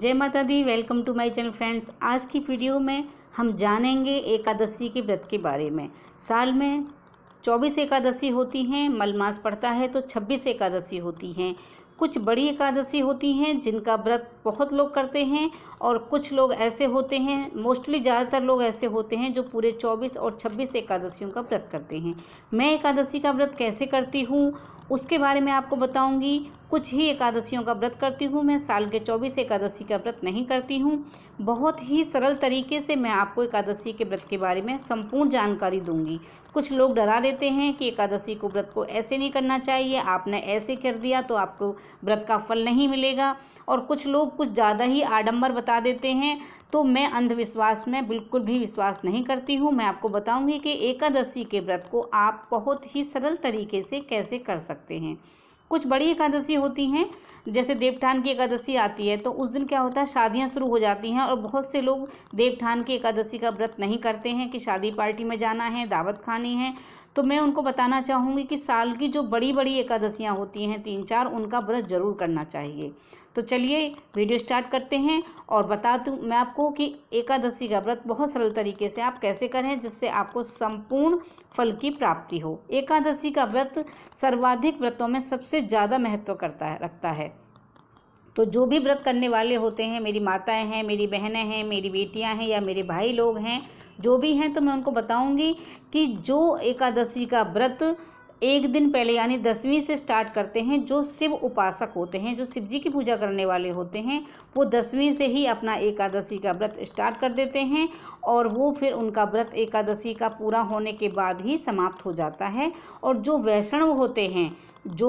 जय माता दी welcome to my channel friends आज की वीडियो में हम जानेंगे एकादशी के व्रत के बारे में साल में 24 एकादशी होती हैं मलमास पड़ता है तो 26 एकादशी होती हैं कुछ बड़ी एकादशी होती हैं जिनका व्रत बहुत लोग करते हैं और कुछ लोग ऐसे होते हैं मोस्टली ज़्यादातर लोग ऐसे होते हैं जो पूरे 24 और 26 एकादशियों का व्रत करते हैं मैं एकादशी का व्रत कैसे करती हूँ उसके बारे में आपको बताऊंगी कुछ ही एकादशियों का व्रत करती हूँ मैं साल के चौबीस एकादशी का व्रत नहीं करती हूँ बहुत ही सरल तरीके से मैं आपको एकादशी के व्रत के बारे में संपूर्ण जानकारी दूंगी कुछ लोग डरा देते हैं कि एकादशी को व्रत को ऐसे नहीं करना चाहिए आपने ऐसे कर दिया तो आपको व्रत का फल नहीं मिलेगा और कुछ लोग कुछ ज़्यादा ही आडम्बर बता देते हैं तो मैं अंधविश्वास में बिल्कुल भी विश्वास नहीं करती हूँ मैं आपको बताऊँगी कि एकादशी के व्रत को आप बहुत ही सरल तरीके से कैसे कर सकते सकते हैं कुछ बड़ी एकादशी होती हैं जैसे देवठान की एकादशी आती है तो उस दिन क्या होता है शादियां शुरू हो जाती हैं और बहुत से लोग देवठान की एकादशी का व्रत नहीं करते हैं कि शादी पार्टी में जाना है दावत खानी है तो मैं उनको बताना चाहूँगी कि साल की जो बड़ी बड़ी एकादशियाँ होती हैं तीन चार उनका व्रत ज़रूर करना चाहिए तो चलिए वीडियो स्टार्ट करते हैं और बता दूँ मैं आपको कि एकादशी का व्रत बहुत सरल तरीके से आप कैसे करें जिससे आपको संपूर्ण फल की प्राप्ति हो एकादशी का व्रत सर्वाधिक व्रतों में सबसे ज़्यादा महत्व करता है रखता है तो जो भी व्रत करने वाले होते हैं मेरी माताएं हैं मेरी बहनें हैं मेरी बेटियां हैं या मेरे भाई लोग हैं जो भी हैं तो मैं उनको बताऊंगी कि जो एकादशी का व्रत एक दिन पहले यानी दसवीं से स्टार्ट करते हैं जो शिव उपासक होते हैं जो शिव जी की पूजा करने वाले होते हैं वो दसवीं से ही अपना एकादशी का व्रत स्टार्ट कर देते हैं और वो फिर उनका व्रत एकादशी का पूरा होने के बाद ही समाप्त हो जाता है और जो वैष्णव होते हैं जो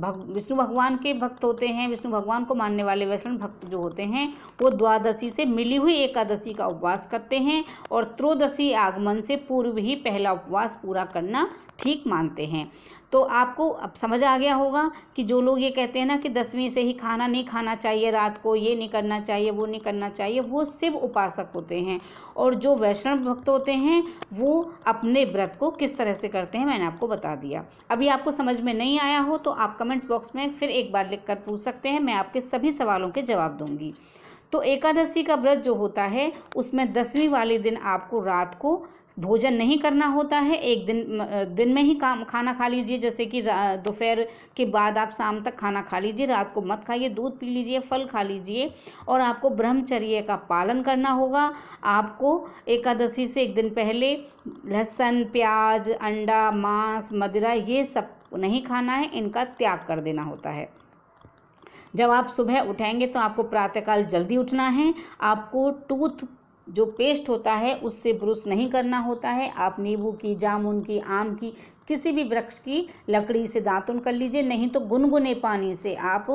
भग विष्णु भगवान के भक्त होते हैं विष्णु भगवान को मानने वाले वैष्णव भक्त जो होते हैं वो द्वादशी से मिली हुई एकादशी का उपवास करते हैं और त्रोदशी आगमन से पूर्व ही पहला उपवास पूरा करना ठीक मानते हैं तो आपको अब समझ आ गया होगा कि जो लोग ये कहते हैं ना कि दसवीं से ही खाना नहीं खाना चाहिए रात को ये नहीं करना चाहिए वो नहीं करना चाहिए वो शिव उपासक होते हैं और जो वैष्णव भक्त होते हैं वो अपने व्रत को किस तरह से करते हैं मैंने आपको बता दिया अभी आपको समझ में नहीं आया हो तो आप कमेंट्स बॉक्स में फिर एक बार लिख कर पूछ सकते हैं मैं आपके सभी सवालों के जवाब दूँगी तो एकादशी का व्रत जो होता है उसमें दसवीं वाले दिन आपको रात को भोजन नहीं करना होता है एक दिन दिन में ही काम खाना खा लीजिए जैसे कि दोपहर के बाद आप शाम तक खाना खा लीजिए रात को मत खाइए दूध पी लीजिए फल खा लीजिए और आपको ब्रह्मचर्य का पालन करना होगा आपको एकादशी से एक दिन पहले लहसुन प्याज अंडा मांस मदिरा ये सब नहीं खाना है इनका त्याग कर देना होता है जब आप सुबह उठेंगे तो आपको प्रातःकाल जल्दी उठना है आपको टूथ जो पेस्ट होता है उससे ब्रश नहीं करना होता है आप नींबू की जामुन की आम की किसी भी वृक्ष की लकड़ी से दातुन कर लीजिए नहीं तो गुनगुने पानी से आप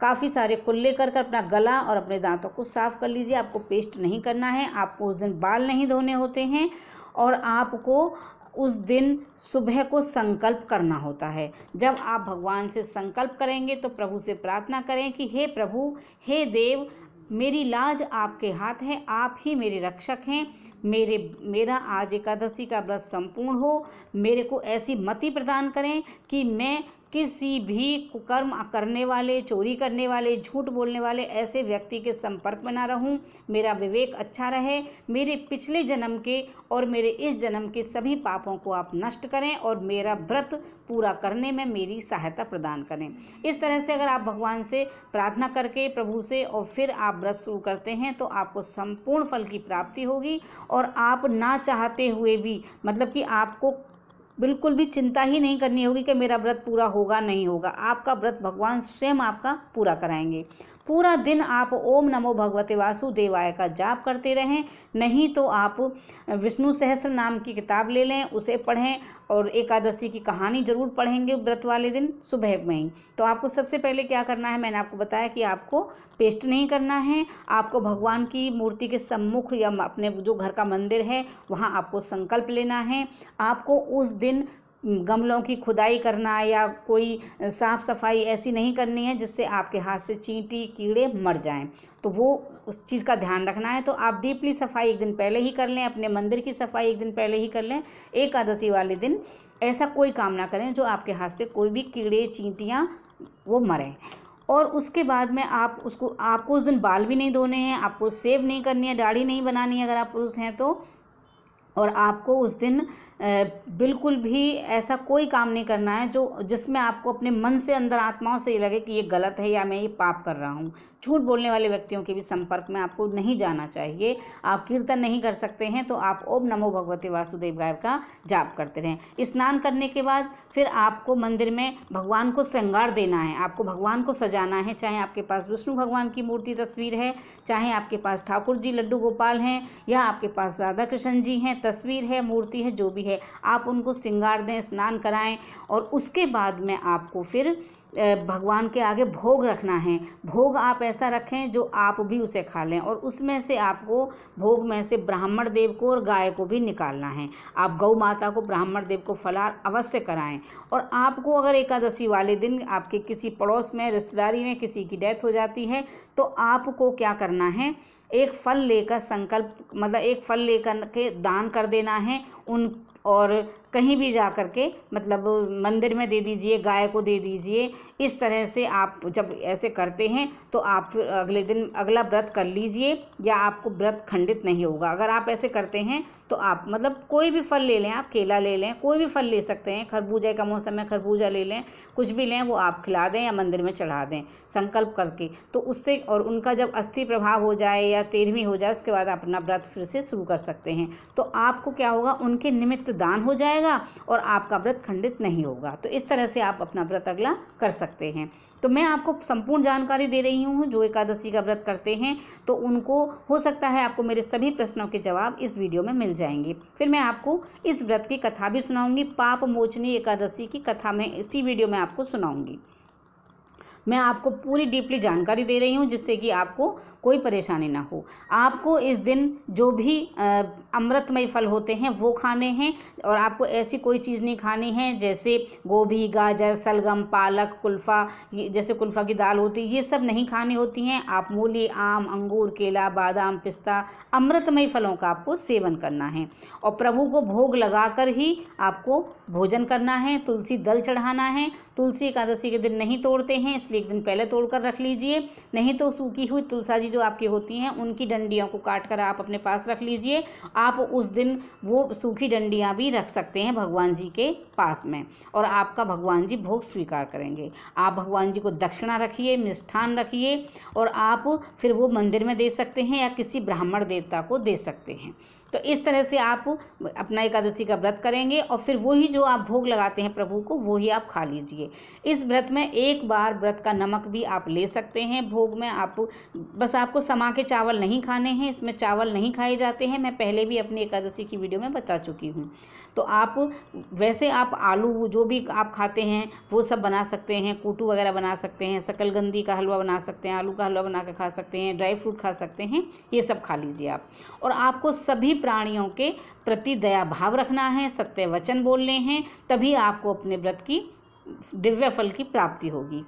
काफ़ी सारे कुल्ले कर कर अपना गला और अपने दांतों को साफ़ कर लीजिए आपको पेस्ट नहीं करना है आपको उस दिन बाल नहीं धोने होते हैं और आपको उस दिन सुबह को संकल्प करना होता है जब आप भगवान से संकल्प करेंगे तो प्रभु से प्रार्थना करें कि हे प्रभु हे देव मेरी लाज आपके हाथ है आप ही मेरे रक्षक हैं मेरे मेरा आज एकादशी का व्रत संपूर्ण हो मेरे को ऐसी मति प्रदान करें कि मैं किसी भी कुकर्म करने वाले चोरी करने वाले झूठ बोलने वाले ऐसे व्यक्ति के संपर्क में ना रहूं मेरा विवेक अच्छा रहे मेरे पिछले जन्म के और मेरे इस जन्म के सभी पापों को आप नष्ट करें और मेरा व्रत पूरा करने में मेरी सहायता प्रदान करें इस तरह से अगर आप भगवान से प्रार्थना करके प्रभु से और फिर आप व्रत शुरू करते हैं तो आपको संपूर्ण फल की प्राप्ति होगी और आप ना चाहते हुए भी मतलब कि आपको बिल्कुल भी चिंता ही नहीं करनी होगी कि मेरा व्रत पूरा होगा नहीं होगा आपका व्रत भगवान स्वयं आपका पूरा कराएंगे पूरा दिन आप ओम नमो भगवते वासुदेवाय का जाप करते रहें नहीं तो आप विष्णु सहस्र नाम की किताब ले लें उसे पढ़ें और एकादशी की कहानी जरूर पढ़ेंगे व्रत वाले दिन सुबह में ही तो आपको सबसे पहले क्या करना है मैंने आपको बताया कि आपको पेस्ट नहीं करना है आपको भगवान की मूर्ति के सम्मुख या अपने जो घर का मंदिर है वहाँ आपको संकल्प लेना है आपको उस दिन गमलों की खुदाई करना या कोई साफ़ सफाई ऐसी नहीं करनी है जिससे आपके हाथ से चींटी कीड़े मर जाएं तो वो उस चीज़ का ध्यान रखना है तो आप डीपली सफाई एक दिन पहले ही कर लें अपने मंदिर की सफाई एक दिन पहले ही कर लें एकादशी वाले दिन ऐसा कोई काम ना करें जो आपके हाथ से कोई भी कीड़े चींटियाँ वो मरें और उसके बाद में आप उसको आपको उस दिन बाल भी नहीं धोने हैं आपको सेव नहीं करनी है दाढ़ी नहीं बनानी है अगर आप पुरुष हैं तो और आपको उस दिन बिल्कुल भी ऐसा कोई काम नहीं करना है जो जिसमें आपको अपने मन से अंदर आत्माओं से ये लगे कि ये गलत है या मैं ये पाप कर रहा हूँ झूठ बोलने वाले व्यक्तियों के भी संपर्क में आपको नहीं जाना चाहिए आप कीर्तन नहीं कर सकते हैं तो आप ओम नमो भगवते वासुदेव गाय का जाप करते रहें स्नान करने के बाद फिर आपको मंदिर में भगवान को श्रृंगार देना है आपको भगवान को सजाना है चाहे आपके पास विष्णु भगवान की मूर्ति तस्वीर है चाहे आपके पास ठाकुर जी लड्डू गोपाल हैं या आपके पास राधा कृष्ण जी हैं तस्वीर है मूर्ति है जो भी है आप उनको श्रृंगार दें स्नान कराएं और उसके बाद में आपको फिर भगवान के आगे भोग रखना है भोग आप ऐसा रखें जो आप भी उसे खा लें और उसमें से आपको भोग में से ब्राह्मण देव को और गाय को भी निकालना है आप गौ माता को ब्राह्मण देव को फलार अवश्य कराएं और आपको अगर एकादशी वाले दिन आपके किसी पड़ोस में रिश्तेदारी में किसी की डेथ हो जाती है तो आपको क्या करना है एक फल लेकर संकल्प मतलब एक फल लेकर के दान कर देना है उन और कहीं भी जा कर के मतलब मंदिर में दे दीजिए गाय को दे दीजिए इस तरह से आप जब ऐसे करते हैं तो आप फिर अगले दिन अगला व्रत कर लीजिए या आपको व्रत खंडित नहीं होगा अगर आप ऐसे करते हैं तो आप मतलब कोई भी फल ले लें आप केला ले लें कोई भी फल ले सकते हैं खरबूजा का मौसम है खरबूजा ले लें कुछ भी लें वो आप खिला दें या मंदिर में चढ़ा दें संकल्प करके तो उससे और उनका जब अस्थि प्रभाव हो जाए या तेरहवीं हो जाए उसके बाद आप अपना व्रत फिर से शुरू कर सकते हैं तो आपको क्या होगा उनके निमित्त दान हो जाएगा और आपका व्रत खंडित नहीं होगा तो इस तरह से आप अपना व्रत अगला कर सकते हैं तो मैं आपको संपूर्ण जानकारी दे रही हूँ जो एकादशी का व्रत करते हैं तो उनको हो सकता है आपको मेरे सभी प्रश्नों के जवाब इस वीडियो में मिल जाएंगे फिर मैं आपको इस व्रत की कथा भी सुनाऊंगी पाप मोचनी एकादशी की कथा मैं इसी वीडियो में आपको सुनाऊंगी मैं आपको पूरी डीपली जानकारी दे रही हूँ जिससे कि आपको कोई परेशानी ना हो आपको इस दिन जो भी अमृतमय फल होते हैं वो खाने हैं और आपको ऐसी कोई चीज़ नहीं खानी है जैसे गोभी गाजर सलगम पालक कुल्फ़ा जैसे कुल्फ़ा की दाल होती है ये सब नहीं खानी होती हैं आप मूली आम अंगूर केला बादाम पिस्ता अमृतमय फलों का आपको सेवन करना है और प्रभु को भोग लगाकर ही आपको भोजन करना है तुलसी दल चढ़ाना है तुलसी एकादशी के दिन नहीं तोड़ते हैं इसलिए एक दिन पहले तोड़ कर रख लीजिए नहीं तो सूखी हुई तुलसा जी जो आपकी होती हैं उनकी डंडियों को काट कर आप अपने पास रख लीजिए आप आप उस दिन वो सूखी डंडियाँ भी रख सकते हैं भगवान जी के पास में और आपका भगवान जी भोग स्वीकार करेंगे आप भगवान जी को दक्षिणा रखिए मिष्ठान रखिए और आप फिर वो मंदिर में दे सकते हैं या किसी ब्राह्मण देवता को दे सकते हैं तो इस तरह से आप अपना एकादशी का व्रत करेंगे और फिर वही जो आप भोग लगाते हैं प्रभु को वही आप खा लीजिए इस व्रत में एक बार व्रत का नमक भी आप ले सकते हैं भोग में आप बस आपको समा के चावल नहीं खाने हैं इसमें चावल नहीं खाए जाते हैं मैं पहले भी भी अपनी एकादशी की वीडियो में बता चुकी हूँ तो आप वैसे आप आलू जो भी आप खाते हैं वो सब बना सकते हैं कूटू वगैरह बना सकते हैं शकलगंदी का हलवा बना सकते हैं आलू का हलवा बना कर खा सकते हैं ड्राई फ्रूट खा सकते हैं ये सब खा लीजिए आप और आपको सभी प्राणियों के प्रति दया भाव रखना है सत्य वचन बोलने हैं तभी आपको अपने व्रत की दिव्य फल की प्राप्ति होगी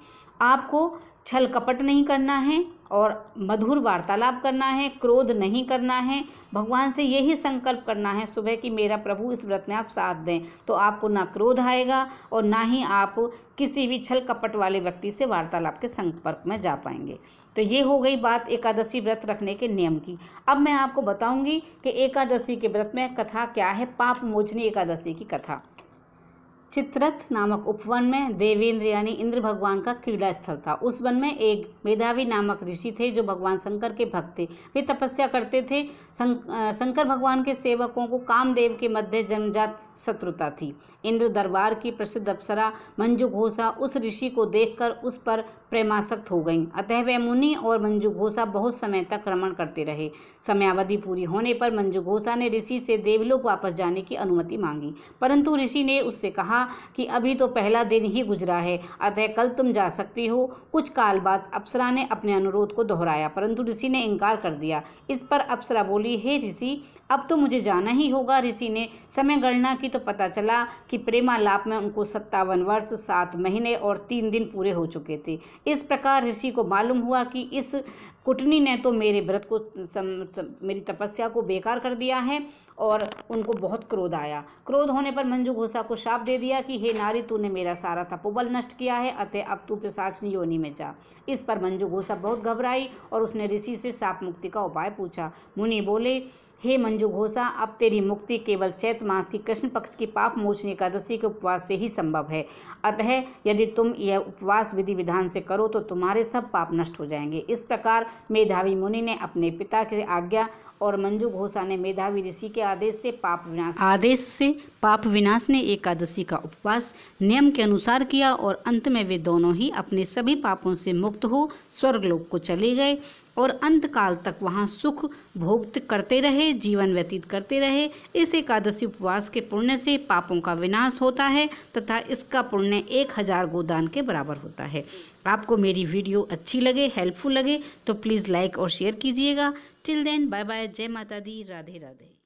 आपको छल कपट नहीं करना है और मधुर वार्तालाप करना है क्रोध नहीं करना है भगवान से यही संकल्प करना है सुबह कि मेरा प्रभु इस व्रत में आप साथ दें तो आपको ना क्रोध आएगा और ना ही आप किसी भी छल कपट वाले व्यक्ति से वार्तालाप के संपर्क में जा पाएंगे तो ये हो गई बात एकादशी व्रत रखने के नियम की अब मैं आपको बताऊंगी कि एकादशी के व्रत में कथा क्या है पाप मोचनी एकादशी की कथा चित्रथ नामक उपवन में देवेंद्र यानी इंद्र भगवान का क्रीड़ा स्थल था उस वन में एक मेधावी नामक ऋषि थे जो भगवान शंकर के भक्त थे वे तपस्या करते थे शंकर भगवान के सेवकों को कामदेव के मध्य जनजात शत्रुता थी इंद्र दरबार की प्रसिद्ध अप्सरा मंजू घोषा उस ऋषि को देखकर उस पर प्रेमासक्त हो गईं अतः वे मुनि और मंजू घोषा बहुत समय तक रमण करते रहे समयावधि पूरी होने पर मंजू घोषा ने ऋषि से देवलोक वापस जाने की अनुमति मांगी परंतु ऋषि ने उससे कहा कहा कि अभी तो पहला दिन ही गुजरा है अतः कल तुम जा सकती हो कुछ काल बाद अप्सरा ने अपने अनुरोध को दोहराया परंतु ऋषि ने इनकार कर दिया इस पर अप्सरा बोली हे ऋषि अब तो मुझे जाना ही होगा ऋषि ने समय गणना की तो पता चला कि प्रेमालाप में उनको सत्तावन वर्ष सात महीने और तीन दिन पूरे हो चुके थे इस प्रकार ऋषि को मालूम हुआ कि इस कुटनी ने तो मेरे व्रत को सम, सम, मेरी तपस्या को बेकार कर दिया है और उनको बहुत क्रोध आया क्रोध होने पर मंजू घोषा को शाप दे दिया कि हे नारी तूने मेरा सारा तपोबल नष्ट किया है अतः अब तू पिशाचनी योनि में जा इस पर मंजू घोषा बहुत घबराई और उसने ऋषि से साप मुक्ति का उपाय पूछा मुनि बोले हे मंजू घोषा अब तेरी मुक्ति केवल चैत मास की कृष्ण पक्ष की पाप मोचनी एकादशी के उपवास से ही संभव है अतः यदि तुम यह उपवास विधि विधान से करो तो तुम्हारे सब पाप नष्ट हो जाएंगे इस प्रकार मेधावी मुनि ने अपने पिता की आज्ञा और मंजू घोषा ने मेधावी ऋषि के आदेश से पाप विनाश आदेश से पाप विनाश ने एकादशी का उपवास नियम के अनुसार किया और अंत में वे दोनों ही अपने सभी पापों से मुक्त हो स्वर्गलोक को चले गए और अंत काल तक वहाँ सुख भोग करते रहे जीवन व्यतीत करते रहे इस एकादशी उपवास के पुण्य से पापों का विनाश होता है तथा इसका पुण्य एक हजार गोदान के बराबर होता है आपको मेरी वीडियो अच्छी लगे हेल्पफुल लगे तो प्लीज़ लाइक और शेयर कीजिएगा टिल देन बाय बाय जय माता दी राधे राधे